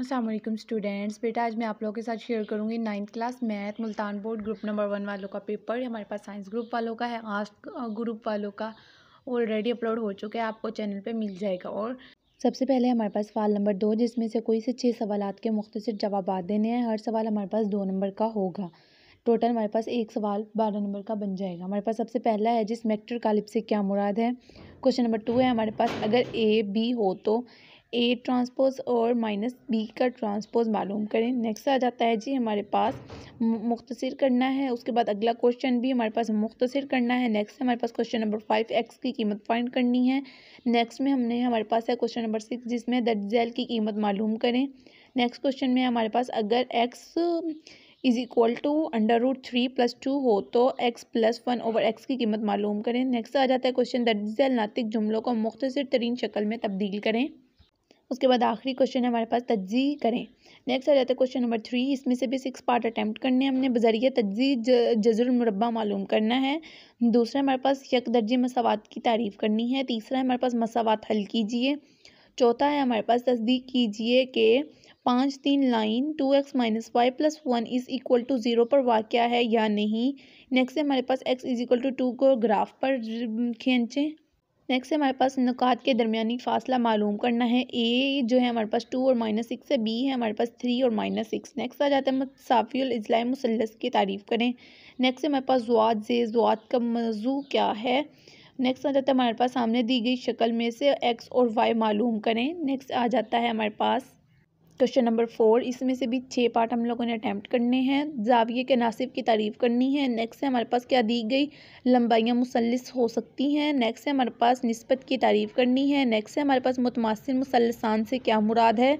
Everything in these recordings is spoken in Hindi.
असलम स्टूडेंट्स बेटा आज मैं आप लोगों के साथ शेयर करूंगी ninth class math Multan board group number one वालों का पेपर हमारे पास साइंस ग्रुप वालों का है आर्ट्स ग्रुप वालों का ऑलरेडी अपलोड हो चुका है आपको चैनल पे मिल जाएगा और सबसे पहले हमारे पास सवाल नंबर दो जिसमें से कोई से छः सवाल के मुख्तर जवाब देने हैं हर सवाल हमारे पास दो नंबर का होगा टोटल हमारे पास एक सवाल बारह नंबर का बन जाएगा हमारे पास सबसे पहला है जिस मैक्टर कालिब से क्या मुराद है क्वेश्चन नंबर टू है हमारे पास अगर ए बी हो तो ए ट्रांसपोज और माइनस बी का ट्रांसपोज मालूम करें नेक्स्ट आ जाता है जी हमारे पास मुख्तर करना है उसके बाद अगला क्वेश्चन भी हमारे पास मुख्तर करना है नेक्स्ट हमारे पास क्वेश्चन नंबर फाइव एक्स की कीमत फाइंड करनी है नेक्स्ट में हमने हमारे पास है क्वेश्चन नंबर सिक्स जिसमें दर्जेल की कीमत मालूम करें नेक्स्ट क्वेश्चन में हमारे पास अगर X is equal to under root three plus two हो तो X plus one over X की कीमत मालूम करें नेक्स्ट आ जाता है क्वेश्चन दर्ज नातिक जुमलों को मुख्तर तरीन शक्ल में तब्दील करें उसके बाद आखिरी क्वेश्चन हमारे पास तज्जी करें नेक्स्ट आ जाता है क्वेश्चन नंबर थ्री इसमें से भी सिक्स पार्ट अटैम्प्ट करने हमने बजरिया तज्जी जजुलमरबा मालूम करना है दूसरा हमारे पास यक दर्जी मसावत की तारीफ़ करनी है तीसरा हमारे पास मसावत हल कीजिए चौथा है हमारे पास तस्दीक कीजिए कि पाँच तीन line two X minus Y plus one is equal to zero पर वाक़ है या नहीं नेक्स्ट हमारे पास X is equal to two को ग्राफ पर खींचें नेक्स्ट हमारे पास नुकात के दरमियानी फासला मालूम करना है ए जो है हमारे पास टू और माइनस सिक्स है बी है हमारे पास थ्री और माइनस सिक्स नेक्स्ट आ जाता है मुसाफियल मुसलस की तारीफ़ करें नेक्स्ट हमारे पास जुआत जे जुआत का मजू क्या है नेक्स्ट आ जाता है हमारे पास सामने दी गई शक्ल में से एक्स और वाई मालूम करें नेक्स्ट आ जाता है हमारे पास क्वेश्चन नंबर फोर इसमें से भी छः पार्ट हम लोगों ने अटैम्प्ट करने हैं जाविये के नासिब की तारीफ़ करनी है नेक्स्ट है हमारे पास क्या दी गई लंबाइयाँ मुसलस हो सकती हैं नेक्स्ट है हमारे पास नस्बत की तारीफ़ करनी है नेक्स्ट है हमारे पास मुतमासर मुसलसान से क्या मुराद है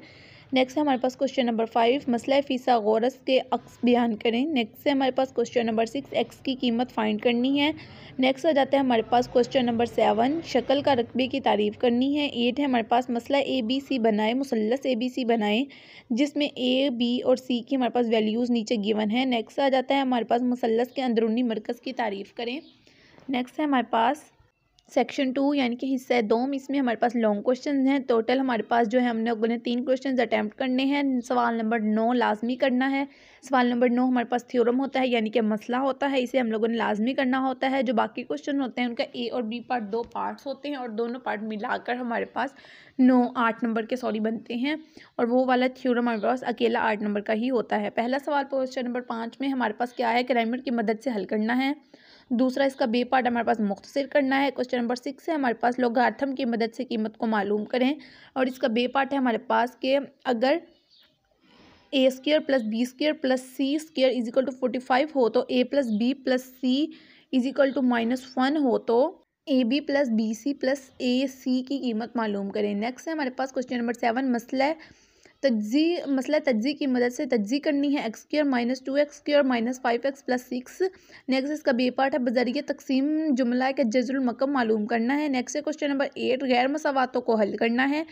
नेक्स्ट है हमारे पास क्वेश्चन नंबर फाइव मसला फ़ीसा गौरस के अक्स बयान करें नेक्स्ट है हमारे पास क्वेश्चन नंबर सिक्स एक्स की कीमत फाइंड करनी है नेक्स्ट आ जाता है हमारे पास क्वेश्चन नंबर सेवन शक्ल का रकबे की तारीफ करनी है एट है हमारे पास मसला ए बी सी बनाए मुसलस ए बी सी बनाएँ जिसमें ए बी और सी की हमारे पास वैल्यूज़ नीचे गिवन है नेक्स्ट आ जाता है हमारे पास मुसलस के अंदरूनी मरकज़ की तारीफ करें नेक्स्ट है हमारे पास सेक्शन टू यानी कि हिस्सा में इसमें हमारे पास लॉन्ग क्वेश्चन हैं टोटल हमारे पास जो है हम लोगों ने तीन क्वेश्चन अटैम्प्ट करने हैं सवाल नंबर नौ लाजमी करना है सवाल नंबर नौ हमारे पास थ्योरम होता है यानी कि मसला होता है इसे हम लोगों ने लाजमी करना होता है जो बाकी क्वेश्चन होते हैं उनका ए और बी पार्ट दो पार्ट्स होते हैं और दोनों पार्ट मिलाकर हमारे पास नौ आठ नंबर के सॉरी बनते हैं और वो वाला थ्योरम हमारे पास अकेला आठ नंबर का ही होता है पहला सवाल क्वेश्चन नंबर पाँच में हमारे पास क्या है क्राइमर की मदद से हल करना है दूसरा इसका बी पार्ट हमारे पास मुख्तर करना है क्वेश्चन नंबर सिक्स है हमारे पास गार्थम की मदद से कीमत को मालूम करें और इसका बे पार्ट है हमारे पास के अगर A square plus B square plus C square is equal to forty five हो तो A plus B plus C is equal to minus one हो तो A B plus B C plus A C की कीमत मालूम करें नेक्स्ट है हमारे पास क्वेश्चन नंबर सेवन मसला है तजी मसला तजी की मदद से तजी करनी है X square minus two X square minus five X plus six next इसका बी पार्ट है बजरिए तकसीम जुमला के जजुलमकम मालूम करना है नेक्स्ट है क्वेश्चन नंबर एट गैर मसावतों को हल करना है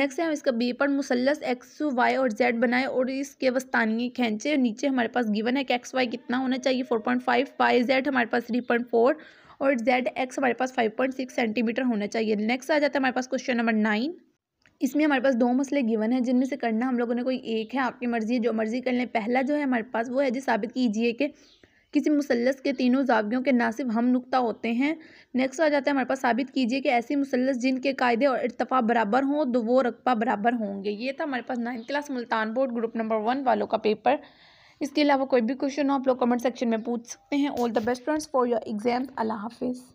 नेक्स्ट है हम इसका बी पार्ट मुसलस एक्स वाई और जेड बनाए और इसके वस्तानी खींचे नीचे हमारे पास गिवन है कि एक्स वाई कितना होना चाहिए four point five Y Z हमारे पास थ्री पॉइंट फोर और जेड एक्स हमारे पास फाइव पॉइंट सिक्स सेंटीमीटर होना चाहिए नेक्स्ट आ जाता है हमारे पास क्वेश्चन नंबर नाइन इसमें हमारे पास दो मसले गिवन है जिनमें से करना हम लोगों ने कोई एक है आपकी मर्ज़ी है जो मर्ज़ी कर लें पहला जो है हमारे पास वो है जी साबित कीजिए कि किसी मुसलस के तीनों जावियों के नासिब हम नुकता होते हैं नेक्स्ट आ जाता है हमारे पास साबित कीजिए कि ऐसी मुसलस जिनके कायदे और इतफा बराबर हों तो वो रकबा बराबर होंगे ये था हमारे पास ninth class Multan board group number one वालों का पेपर इसके अलावा कोई भी क्वेश्चन हो आप लोग कमेंट सेक्शन में पूछ सकते हैं all the best friends for your exam अल्लाह हाफिज़